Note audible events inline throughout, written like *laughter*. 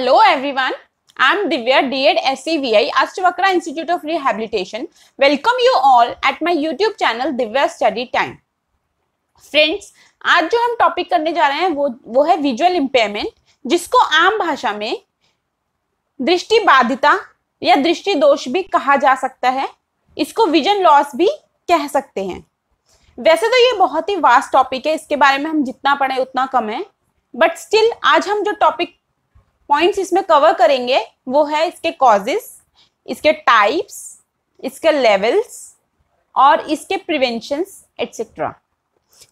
Hello Hello everyone. I'm Divya D.Ed SCVI, e Ashtavakra institute of Rehabilitation. Welcome you all at my YouTube channel Divya study time friends आज जो हम topic करने जा रहे हैं वो वो है विजुअल इम्पेयरमेंट जिसको आम भाषा में दृष्टि बाधिता या दृष्टि दोष भी कहा जा सकता है इसको विजन लॉस भी कह सकते हैं वैसे तो ये बहुत ही वास्ट टॉपिक है इसके बारे में हम जितना पढ़े उतना कम है बट स्टिल आज हम जो टॉपिक पॉइंट्स इसमें कवर करेंगे वो है इसके कॉजेस इसके टाइप्स इसके लेवल्स और इसके प्रिवेंशन एटसेट्रा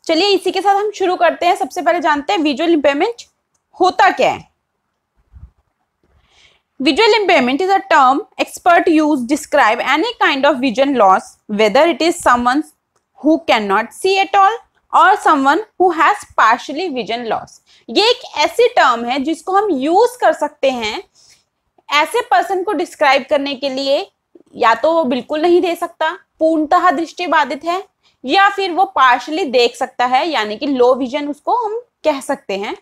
चलिए इसी के साथ हम शुरू करते हैं सबसे पहले जानते हैं विजुअल इम्पेयरमेंट होता क्या है Visual impairment is a term expert use describe any kind of vision loss whether it is someone who cannot see at all और someone who has partially vision loss ये एक ऐसी टर्म है जिसको हम यूज कर सकते हैं ऐसे पर्सन को डिस्क्राइब करने के लिए या तो वो बिल्कुल नहीं दे सकता पूर्णतः दृष्टि बाधित है या फिर वो पार्शली देख सकता है यानी कि लो विजन उसको हम कह सकते हैं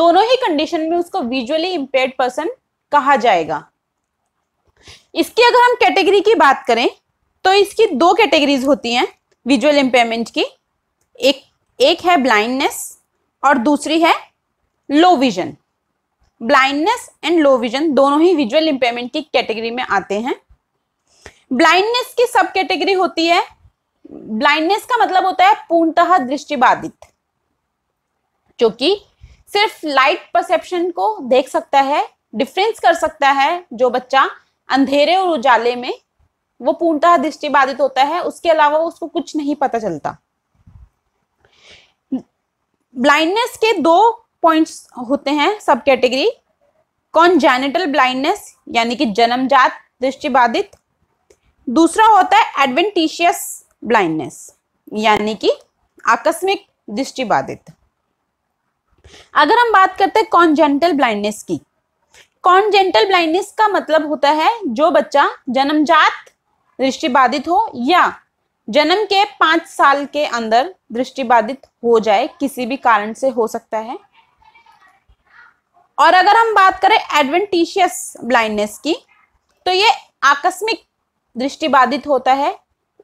दोनों ही कंडीशन में उसको विजुअली इम्पेयर्ड पर्सन कहा जाएगा इसकी अगर हम कैटेगरी की बात करें तो इसकी दो कैटेगरीज होती हैं विजुअल इंपेयरमेंट की एक एक है ब्लाइंडनेस और दूसरी है low vision blindness and low vision दोनों ही विजुअल इम्पेयरमेंट की कैटेगरी में आते हैं ब्लाइंडनेस की सब कैटेगरी होती है ब्लाइंडनेस का मतलब होता है पूर्णतः दृष्टिबाधित जो कि सिर्फ लाइट परसेप्शन को देख सकता है डिफरेंस कर सकता है जो बच्चा अंधेरे और उजाले में वो पूर्णतः दृष्टिबाधित होता है उसके अलावा उसको कुछ नहीं पता चलता ब्लाइंडनेस के दो पॉइंट्स होते हैं सब कैटेगरी कॉन्जेनिटल ब्लाइंडनेस यानी कि जन्मजात दृष्टिबाधित दूसरा होता है एडवेंटिशियस ब्लाइंडनेस यानी कि आकस्मिक दृष्टिबाधित अगर हम बात करते हैं कॉन्जेंटल ब्लाइंडनेस की कॉन्जेंटल ब्लाइंडनेस का मतलब होता है जो बच्चा जन्मजात दृष्टिबाधित हो या जन्म के पांच साल के अंदर दृष्टिबाधित हो जाए किसी भी कारण से हो सकता है और अगर हम बात करें एडवेंटिशियस ब्लाइंडनेस की तो ये आकस्मिक दृष्टिबाधित होता है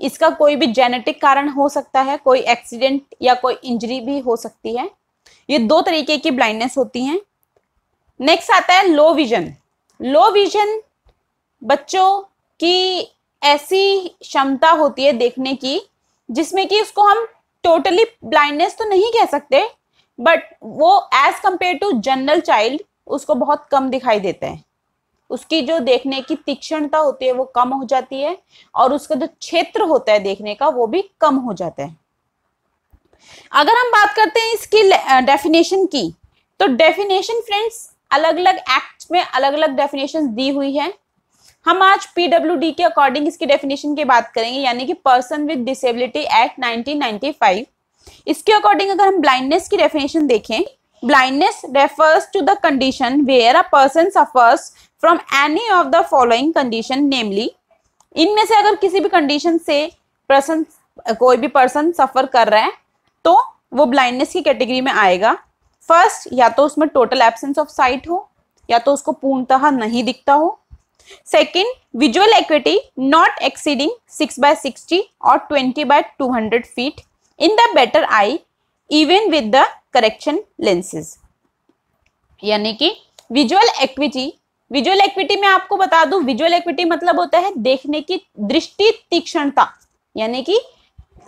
इसका कोई भी जेनेटिक कारण हो सकता है कोई एक्सीडेंट या कोई इंजरी भी हो सकती है ये दो तरीके की ब्लाइंडनेस होती हैं नेक्स्ट आता है लो विजन लो विजन बच्चों की ऐसी क्षमता होती है देखने की जिसमें कि उसको हम टोटली ब्लाइंडनेस तो नहीं कह सकते बट वो as compare to general child उसको बहुत कम दिखाई देते हैं उसकी जो देखने की तीक्ष्णता होती है वो कम हो जाती है और उसका जो क्षेत्र होता है देखने का वो भी कम हो जाता है अगर हम बात करते हैं इसकी डेफिनेशन की तो डेफिनेशन फ्रेंड्स अलग अलग एक्ट में अलग अलग डेफिनेशन दी हुई है हम आज पीडब्ल्यू के अकॉर्डिंग इसकी डेफिनेशन की बात करेंगे यानी कि पर्सन विद डिसेबिलिटी एक्ट 1995 इसके अकॉर्डिंग अगर हम ब्लाइंडनेस की डेफिनेशन देखें blindness refers to the condition where a person suffers from any of the following condition namely इनमें से अगर किसी भी कंडीशन से पर्सन कोई भी पर्सन सफर कर रहा है तो वो ब्लाइंडनेस की कैटेगरी में आएगा फर्स्ट या तो उसमें टोटल एब्सेंस ऑफ साइट हो या तो उसको पूर्णतः नहीं दिखता हो visual acuity not exceeding six by sixty और twenty by two hundred feet in the better eye even with the correction lenses यानी कि विजुअल एक्विटी विजुअल एक्विटी में आपको बता दू विजुअल एक्विटी मतलब होता है देखने की दृष्टि तीक्ष्णता यानी कि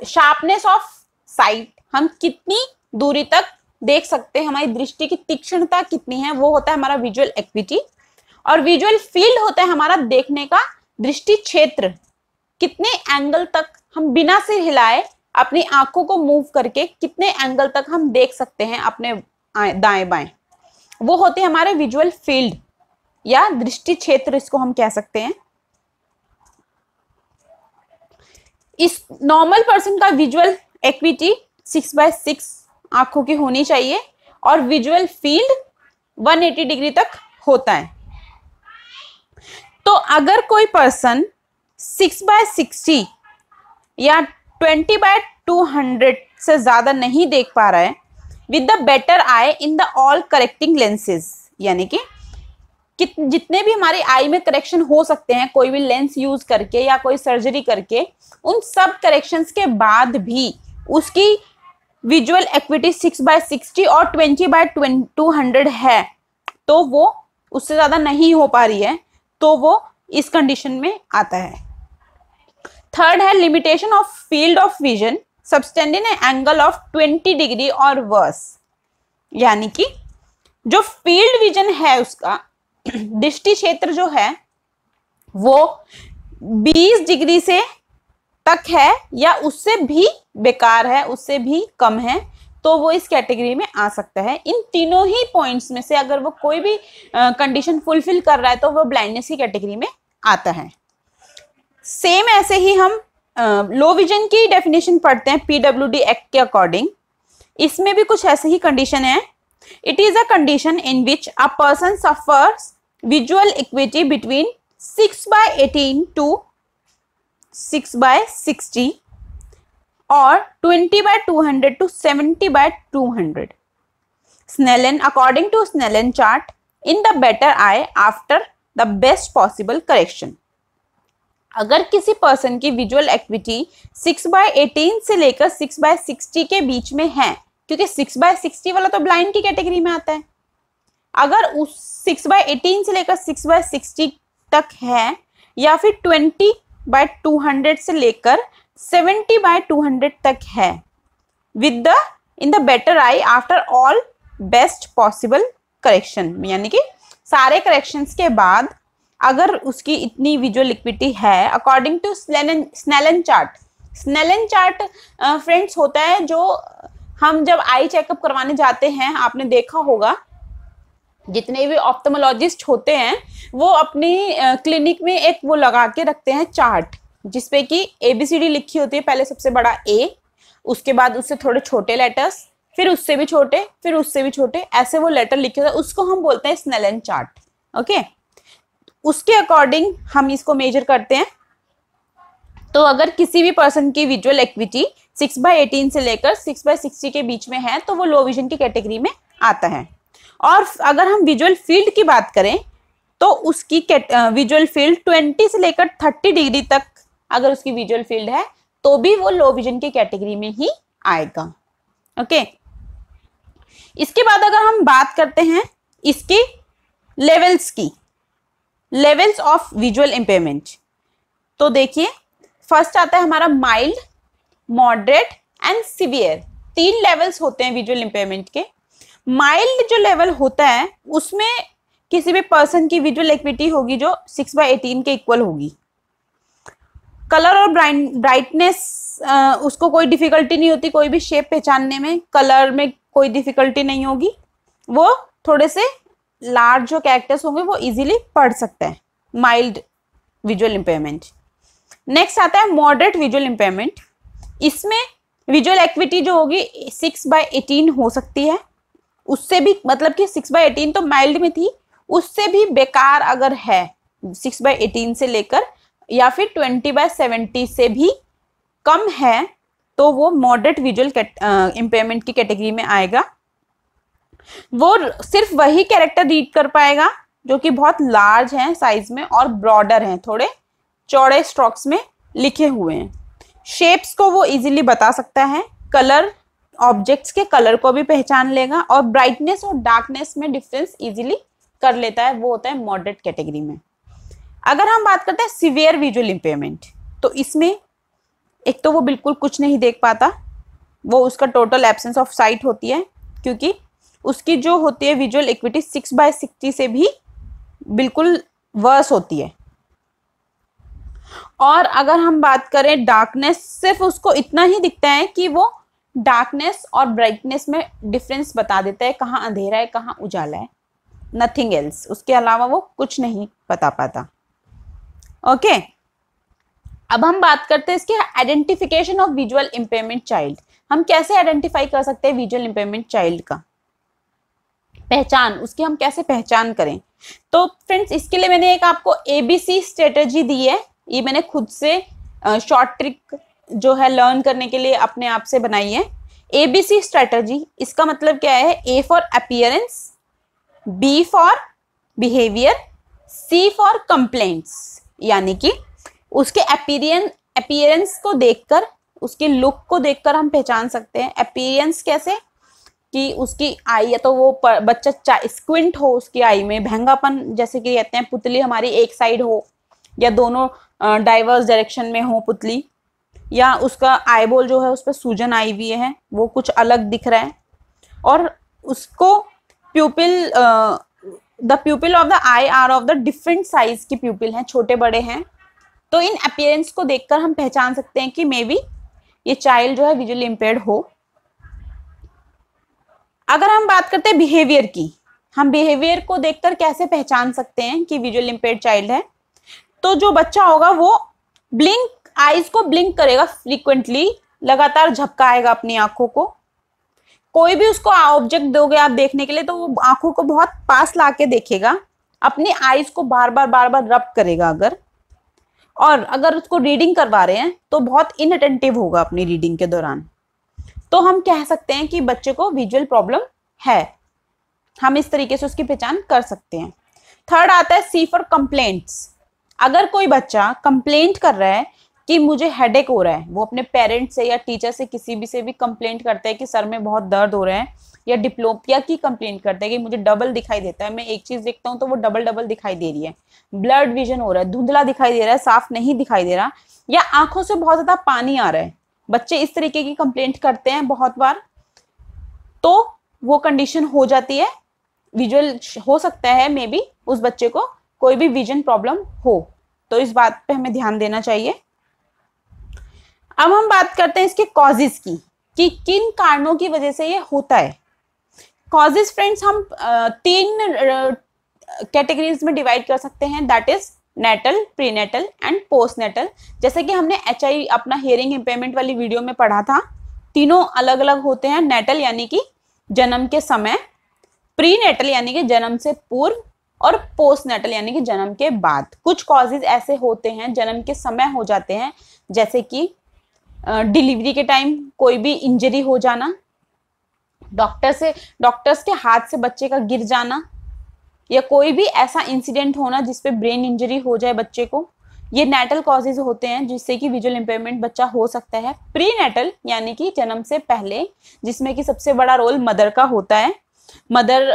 शार्पनेस ऑफ साइट हम कितनी दूरी तक देख सकते हैं हमारी दृष्टि की तीक्ष्णता कितनी है वो होता है हमारा विजुअल एक्विटी और विजुअल फील्ड होता है हमारा देखने का दृष्टि क्षेत्र कितने एंगल तक हम बिना से हिलाए अपनी आंखों को मूव करके कितने एंगल तक हम देख सकते हैं अपने दाएं बाएं वो होते हैं हमारे विजुअल फील्ड या दृष्टि क्षेत्र इसको हम कह सकते हैं इस नॉर्मल पर्सन का visual acuity six by six आंखों की होनी चाहिए और विजुअल फील्ड 180 डिग्री तक होता है तो अगर कोई पर्सन सिक्स बाय सिक्सटी या ट्वेंटी बाय टू हंड्रेड से ज़्यादा नहीं देख पा रहा है with the better eye in the all correcting lenses यानी कि जितने भी हमारे आई में करेक्शन हो सकते हैं कोई भी लेंस यूज करके या कोई सर्जरी करके उन सब करेक्शंस के बाद भी उसकी visual acuity six by sixty और ट्वेंटी बाय टू हंड्रेड है तो वो उससे ज़्यादा नहीं हो पा रही है तो वो इस कंडीशन में आता है थर्ड है limitation of field of vision subtended angle of 20 degree और वर्स यानी कि जो फील्ड विजन है उसका *clears throat* दृष्टि क्षेत्र जो है वो 20 डिग्री से तक है या उससे भी बेकार है उससे भी कम है तो वो इस कैटेगरी में आ सकता है इन तीनों ही पॉइंट्स में से अगर वो कोई भी कंडीशन फुलफिल कर रहा है तो वो ब्लाइंडनेस की कैटेगरी में आता है सेम ऐसे ही हम लो विजन की डेफिनेशन पढ़ते हैं पीडब्ल्यू डी एक्ट के अकॉर्डिंग इसमें भी कुछ ऐसे ही कंडीशन है it is a condition in which a person suffers visual equity between six by eighteen to six by sixty और 20 by 200 to 70 by 200 Snellen according to Snellen chart in the better eye after the best possible correction अगर किसी person की visual activity 6 bye 18 से लेकर 6 bye 60 के बीच में है क्योंकि 6 बाय 60 वाला तो ब्लाइंड की कैटेगरी में आता है अगर उस 6 बाय एटीन से लेकर 6 बाय 60 तक है या फिर 20 बाय 200 से लेकर सेवेंटी बाय टू हंड्रेड तक है with the in the better eye after all best possible correction यानी कि सारे करेक्शंस के बाद अगर उसकी इतनी विजुअल लिक्विडिटी है according to Snellen Snellen chart Snellen chart friends होता है जो हम जब आई चेकअप करवाने जाते हैं आपने देखा होगा जितने भी ऑप्टोमोलॉजिस्ट होते हैं वो अपनी क्लिनिक में एक वो लगा के रखते हैं चार्ट जिसपे कि ए बी सी डी लिखी होती है पहले सबसे बड़ा ए उसके बाद उससे थोड़े छोटे लेटर्स फिर उससे भी छोटे फिर उससे भी छोटे ऐसे वो लेटर लिखे होते हैं उसको हम बोलते हैं स्नेलन चार्ट ओके उसके अकॉर्डिंग हम इसको मेजर करते हैं तो अगर किसी भी पर्सन की visual acuity six by eighteen से लेकर सिक्स बाय सिक्सटी के बीच में है तो वो लो विजन की कैटेगरी में आता है और अगर हम विजुअल फील्ड की बात करें तो उसकी विजुअल फील्ड ट्वेंटी से लेकर थर्टी डिग्री तक अगर उसकी विजुअल फील्ड है तो भी वो लो विजन के कैटेगरी में ही आएगा ओके इसके बाद अगर हम बात करते हैं इसके लेवल्स की लेवल्स ऑफ विजुअल इंपेयरमेंट तो देखिए फर्स्ट आता है हमारा माइल्ड मॉडरेट एंड सिवियर तीन लेवल्स होते हैं विजुअल इंपेयरमेंट के माइल्ड जो लेवल होता है उसमें किसी भी पर्सन की विजुअल एक्विटी होगी जो सिक्स बाई एटीन के इक्वल होगी कलर और ब्राइटनेस उसको कोई डिफिकल्टी नहीं होती कोई भी शेप पहचानने में कलर में कोई डिफिकल्टी नहीं होगी वो थोड़े से लार्ज जो कैरेक्टर्स होंगे वो इजीली पढ़ सकते हैं माइल्ड विजुअल इम्पेयरमेंट नेक्स्ट आता है मॉडरेट विजुअल इम्पेयरमेंट इसमें विजुअल एक्विटी जो होगी सिक्स बाय एटीन हो सकती है उससे भी मतलब कि सिक्स बाय एटीन तो माइल्ड में थी उससे भी बेकार अगर है सिक्स बाय एटीन से लेकर या फिर ट्वेंटी बाय सेवेंटी से भी कम है तो वो मॉडरेट विजुअल इम्पेयरमेंट की कैटेगरी में आएगा वो सिर्फ वही कैरेक्टर रीड कर पाएगा जो कि बहुत लार्ज हैं साइज में और ब्रॉडर हैं थोड़े चौड़े स्ट्रोक्स में लिखे हुए हैं शेप्स को वो इजीली बता सकता है कलर ऑब्जेक्ट्स के कलर को भी पहचान लेगा और ब्राइटनेस और डार्कनेस में डिफरेंस इजीली कर लेता है वो होता है मॉडरेट कैटेगरी में अगर हम बात करते हैं सिवियर विजुअल इम्पेयरमेंट तो इसमें एक तो वो बिल्कुल कुछ नहीं देख पाता वो उसका टोटल एब्सेंस ऑफ साइट होती है क्योंकि उसकी जो होती है visual equity six by sixty से भी बिल्कुल वर्स होती है और अगर हम बात करें डार्कनेस सिर्फ उसको इतना ही दिखता है कि वो डार्कनेस और ब्राइटनेस में डिफरेंस बता देता है कहाँ अंधेरा है कहाँ उजाला है नथिंग एल्स उसके अलावा वो कुछ नहीं बता पाता ओके अब हम बात करते हैं इसके identification of visual impairment child हम कैसे आइडेंटिफाई कर सकते हैं विजुअल इम्पेयरमेंट चाइल्ड का पहचान उसकी हम कैसे पहचान करें तो फ्रेंड्स इसके लिए मैंने एक आपको एबीसी स्ट्रेटजी दी है ये मैंने खुद से शॉर्ट ट्रिक जो है लर्न करने के लिए अपने आप से बनाई है एबीसी स्ट्रेटजी इसका मतलब क्या है A for appearance B for behaviour C for complaints यानी कि उसके अपीरियन अपीयरेंस को देखकर उसके लुक को देखकर हम पहचान सकते हैं अपीयरेंस कैसे कि उसकी आई या तो वो पर, बच्चा स्क्विंट हो उसकी आई में भहंगापन जैसे कि कहते हैं पुतली हमारी एक साइड हो या दोनों डाइवर्स डायरेक्शन में हो पुतली या उसका बोल जो है उस पर सूजन आई हुई है वो कुछ अलग दिख रहा है और उसको pupil the pupil of the eye are of the different size की प्यूपिल हैं छोटे बड़े हैं तो इन अपियरेंस को देखकर हम पहचान सकते हैं कि मे बी ये चाइल्ड जो है विजुअली इम्पेयर्ड हो अगर हम बात करते हैं बिहेवियर की हम बिहेवियर को देखकर कैसे पहचान सकते हैं कि विजुअल इम्पेयर्ड चाइल्ड है तो जो बच्चा होगा वो ब्लिंक आईज को ब्लिंक करेगा फ्रीक्वेंटली लगातार झपकाएगा अपनी आंखों को कोई भी उसको ऑब्जेक्ट दोगे आप देखने के लिए तो वो आंखों को बहुत पास ला के देखेगा अपने आईज को बार बार बार बार रब करेगा अगर और अगर उसको रीडिंग करवा रहे हैं तो बहुत इनअटेंटिव होगा अपनी रीडिंग के दौरान तो हम कह सकते हैं कि बच्चे को विजुअल प्रॉब्लम है हम इस तरीके से उसकी पहचान कर सकते हैं थर्ड आता है सी फॉर कंप्लेंट्स अगर कोई बच्चा कंप्लेंट कर रहा है कि मुझे हेडेक हो रहा है वो अपने पेरेंट्स से या टीचर से किसी भी से भी कंप्लेंट करते हैं कि सर में बहुत दर्द हो रहा है या डिप्लोपिया की कंप्लेंट करते हैं कि मुझे डबल दिखाई देता है मैं एक चीज़ देखता हूँ तो वो डबल डबल दिखाई दे रही है ब्लड विजन हो रहा है धुंधला दिखाई दे रहा है साफ नहीं दिखाई दे रहा या आंखों से बहुत ज़्यादा पानी आ रहा है बच्चे इस तरीके की कंप्लेंट करते हैं बहुत बार तो वो कंडीशन हो जाती है विजुअल हो सकता है मे बी उस बच्चे को कोई भी विजन प्रॉब्लम हो तो इस बात पे हमें ध्यान देना चाहिए अब हम बात करते हैं इसके कॉजेज की कि किन कारणों की वजह से ये होता है कॉजेज फ्रेंड्स हम तीन कैटेगरीज में डिवाइड कर सकते हैं that is natal prenatal and postnatal जैसे कि हमने एच अपना हियरिंग इम्पेयरमेंट वाली वीडियो में पढ़ा था तीनों अलग अलग होते हैं नेटल यानी कि जन्म के समय प्रीनेटल यानी कि जन्म से पूर्व और पोस्टनेटल यानी कि जन्म के बाद कुछ कॉजेज ऐसे होते हैं जन्म के समय हो जाते हैं जैसे कि डिलीवरी के टाइम कोई भी इंजरी हो जाना डॉक्टर से डॉक्टर्स के हाथ से बच्चे का गिर जाना या कोई भी ऐसा इंसिडेंट होना जिसपे ब्रेन इंजरी हो जाए बच्चे को ये नेटल कॉजेज होते हैं जिससे कि विजुअल इंपेयरमेंट बच्चा हो सकता है प्री नेटल यानी कि जन्म से पहले जिसमें कि सबसे बड़ा रोल मदर का होता है मदर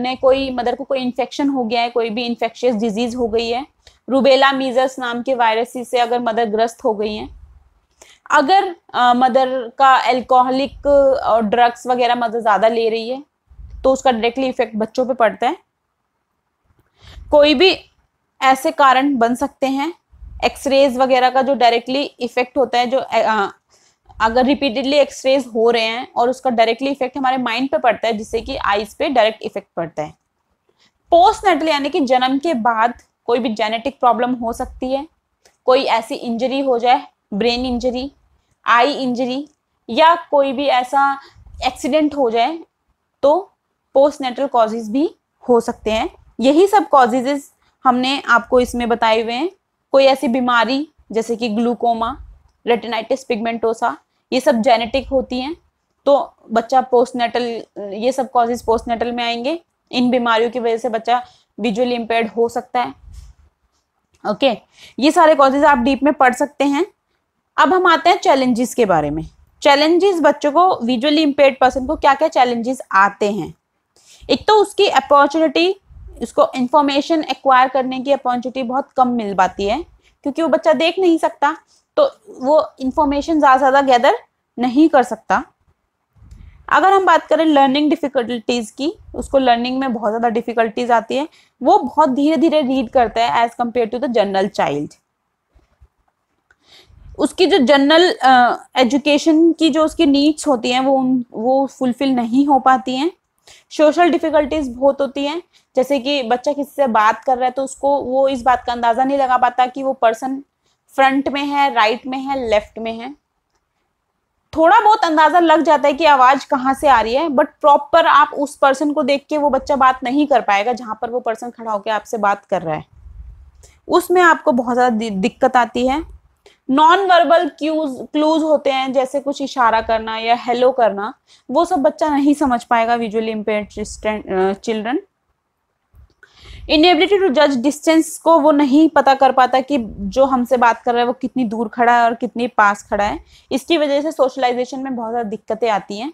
ने कोई मदर को कोई इन्फेक्शन हो गया है कोई भी इन्फेक्शियस डिजीज हो गई है रूबेला मीजस नाम के वायरस से अगर मदर ग्रस्त हो गई हैं अगर आ, मदर का एल्कोहलिक और ड्रग्स वगैरह मदर ज़्यादा ले रही है तो उसका डायरेक्टली इफेक्ट बच्चों पे पड़ता है कोई भी ऐसे कारण बन सकते हैं एक्सरेज वगैरह का जो डायरेक्टली इफेक्ट होता है जो आ, अगर रिपीटेडली एक्सरेज हो रहे हैं और उसका डायरेक्टली इफेक्ट हमारे माइंड पे पड़ता है जिससे कि आइज पे डायरेक्ट इफेक्ट पड़ता है पोस्टनेटल यानी कि जन्म के बाद कोई भी जेनेटिक प्रॉब्लम हो सकती है कोई ऐसी इंजरी हो जाए ब्रेन इंजरी आई इंजरी या कोई भी ऐसा एक्सीडेंट हो जाए तो पोस्ट नेटल कॉजेज भी हो सकते हैं यही सब कॉजेज हमने आपको इसमें बताए हुए हैं कोई ऐसी बीमारी जैसे कि ग्लूकोमा रेटिनाइटिस पिगमेंटोसा ये सब जेनेटिक होती हैं तो बच्चा पोस्ट नेटल ये सब कॉजेज पोस्ट नेटल में आएंगे इन बीमारियों की वजह से बच्चा विजुअली इम्पेयर्ड हो सकता है ओके okay. ये सारे कॉजेज आप डीप में पढ़ सकते हैं अब हम आते हैं चैलेंजेस के बारे में चैलेंजेस बच्चों को विजुअली इम्पेयर्ड पर्सन को क्या क्या चैलेंजेस आते हैं एक तो उसकी अपॉर्चुनिटी उसको इंफॉर्मेशन एक्वायर करने की अपॉर्चुनिटी बहुत कम मिल पाती है क्योंकि वो बच्चा देख नहीं सकता तो वो इंफॉर्मेशन ज़्यादा ज़्यादा गैदर नहीं कर सकता अगर हम बात करें लर्निंग डिफ़िकल्टीज़ की उसको लर्निंग में बहुत ज़्यादा डिफ़िकल्टीज आती है वो बहुत धीरे धीरे रीड करता है as compare to the general child उसकी जो जनरल एजुकेशन की जो उसकी नीड्स होती हैं वो वो फुलफिल नहीं हो पाती हैं सोशल डिफिकल्टीज बहुत होती हैं जैसे कि बच्चा किसी से बात कर रहा है तो उसको वो इस बात का अंदाज़ा नहीं लगा पाता कि वो पर्सन फ्रंट में है राइट में है लेफ्ट में है थोड़ा बहुत अंदाज़ा लग जाता है कि आवाज़ कहाँ से आ रही है बट प्रॉपर आप उस पर्सन को देख के वो बच्चा बात नहीं कर पाएगा जहाँ पर वो पर्सन खड़ा होकर आपसे बात कर रहा है उसमें आपको बहुत ज़्यादा दिक्कत आती है नॉन वर्बल क्यूज क्लूज होते हैं जैसे कुछ इशारा करना या हेलो करना वो सब बच्चा नहीं समझ पाएगा visually impair children inability to जज डिस्टेंस को वो नहीं पता कर पाता कि जो हमसे बात कर रहा है वो कितनी दूर खड़ा है और कितनी पास खड़ा है इसकी वजह से सोशलाइजेशन में बहुत ज़्यादा दिक्कतें आती हैं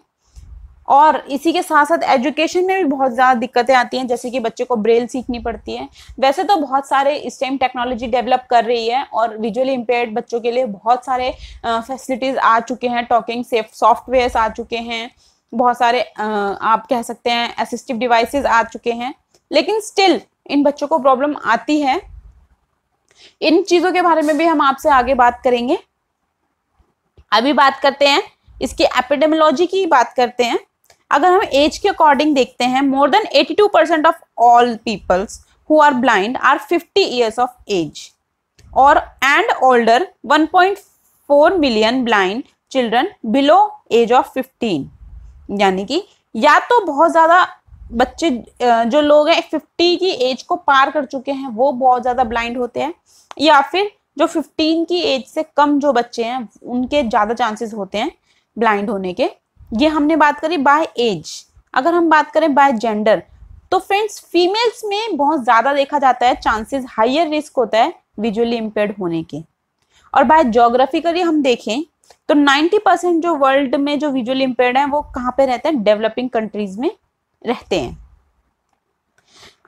और इसी के साथ साथ एजुकेशन में भी बहुत ज़्यादा दिक्कतें आती हैं जैसे कि बच्चे को ब्रेल सीखनी पड़ती है वैसे तो बहुत सारे इस टाइम टेक्नोलॉजी डेवलप कर रही है और विजुअली इम्पेयर्ड बच्चों के लिए बहुत सारे फैसिलिटीज़ आ चुके हैं टॉकिंग सेफ सॉफ्टवेयर्स आ चुके हैं बहुत सारे आप कह सकते हैं असिस्टिव डिवाइसेस आ चुके हैं लेकिन स्टिल इन बच्चों को प्रॉब्लम आती है इन चीज़ों के बारे में भी हम आपसे आगे बात करेंगे अभी बात करते हैं इसकी एपिडेमोलॉजी की बात करते हैं अगर हम एज के अकॉर्डिंग देखते हैं more than 82 percent of all peoples who are blind are 50 years of age और and older 1.4 million blind children below age of 15 यानी कि या तो बहुत ज़्यादा बच्चे जो लोग हैं 50 की एज को पार कर चुके हैं वो बहुत ज़्यादा ब्लाइंड होते हैं या फिर जो 15 की एज से कम जो बच्चे हैं उनके ज़्यादा चांसेस होते हैं ब्लाइंड होने के ये हमने बात करी बाय एज अगर हम बात करें बाय जेंडर तो फ्रेंड्स फीमेल्स में बहुत ज़्यादा देखा जाता है चांसेस हाइयर रिस्क होता है विजुअली इम्पेयर्ड होने के और बाय जोग्राफिकली हम देखें तो 90 परसेंट जो वर्ल्ड में जो विजुअली इम्पेयर हैं वो कहाँ पे रहते हैं डेवलपिंग कंट्रीज में रहते हैं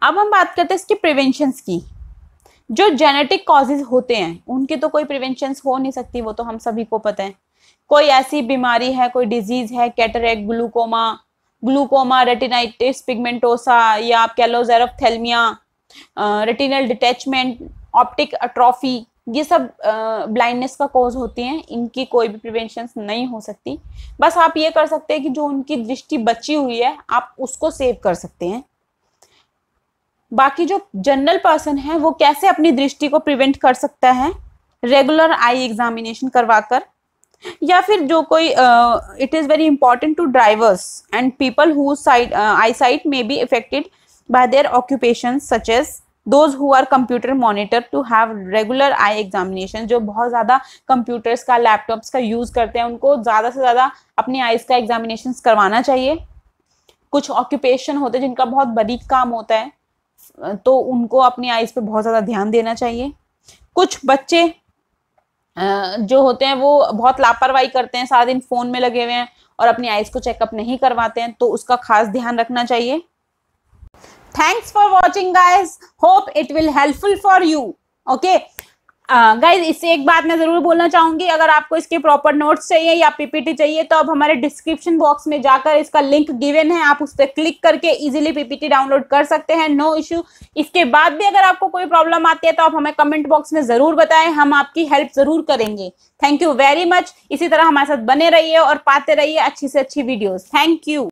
अब हम बात करते हैं इसकी प्रिवेंशन की जो जेनेटिक कॉजेज होते हैं उनके तो कोई प्रिवेंशन हो नहीं सकती वो तो हम सभी को पता है कोई ऐसी बीमारी है कोई डिजीज है cataract glaucoma glaucoma retinitis pigmentosa या आप कह लो xerophthalmia retinal detachment optic atrophy ये सब ब्लाइंडनेस का कॉज होती हैं इनकी कोई भी प्रिवेंशन नहीं हो सकती बस आप ये कर सकते हैं कि जो उनकी दृष्टि बची हुई है आप उसको सेव कर सकते हैं बाकी जो जनरल पर्सन है वो कैसे अपनी दृष्टि को प्रिवेंट कर सकता है रेगुलर आई एग्जामिनेशन करवाकर या फिर जो कोई it is very important to drivers and people who eyesight may be affected by their occupation such as those who are computer monitor to have regular eye examination जो बहुत ज़्यादा computers का laptops का use करते हैं उनको ज़्यादा से ज़्यादा अपनी आईज का एग्जामिनेशन करवाना चाहिए कुछ ऑक्यूपेशन होते हैं जिनका बहुत बारीक काम होता है तो उनको अपनी आईज पे बहुत ज़्यादा ध्यान देना चाहिए कुछ बच्चे जो होते हैं वो बहुत लापरवाही करते हैं सारा दिन फोन में लगे हुए हैं और अपनी आइज़ को चेकअप नहीं करवाते हैं तो उसका खास ध्यान रखना चाहिए thanks for watching guys hope it will helpful for you okay guys हाँ, इससे एक बात मैं ज़रूर बोलना चाहूंगी अगर आपको इसके प्रॉपर नोट्स चाहिए या पीपीटी चाहिए तो अब हमारे डिस्क्रिप्शन बॉक्स में जाकर इसका लिंक गिवन है आप उस पर क्लिक करके इजीली पीपीटी डाउनलोड कर सकते हैं नो इश्यू इसके बाद भी अगर आपको कोई प्रॉब्लम आती है तो आप हमें कमेंट बॉक्स में ज़रूर बताएं हम आपकी हेल्प ज़रूर करेंगे थैंक यू वेरी मच इसी तरह हमारे साथ बने रहिए और पाते रहिए अच्छी से अच्छी वीडियोज़ थैंक यू